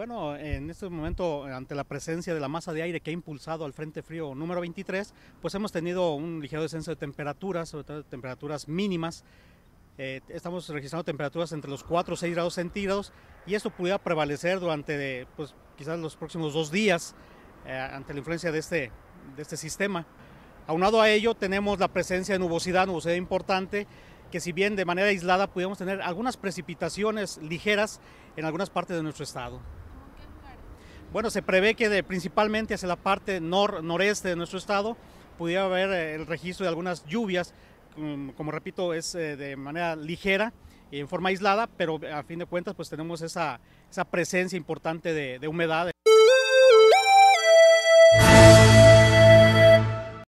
Bueno, en este momento, ante la presencia de la masa de aire que ha impulsado al Frente Frío número 23, pues hemos tenido un ligero descenso de temperaturas, sobre todo temperaturas mínimas. Eh, estamos registrando temperaturas entre los 4 o 6 grados centígrados y esto pudiera prevalecer durante pues, quizás los próximos dos días eh, ante la influencia de este, de este sistema. Aunado a ello, tenemos la presencia de nubosidad, nubosidad importante, que si bien de manera aislada pudiéramos tener algunas precipitaciones ligeras en algunas partes de nuestro estado. Bueno, se prevé que principalmente hacia la parte noreste de nuestro estado pudiera haber eh, el registro de algunas lluvias, mm, como, repito, es eh, de manera ligera en forma aislada, pero a fin de cuentas pues tenemos esa, presencia importante de, de humedad.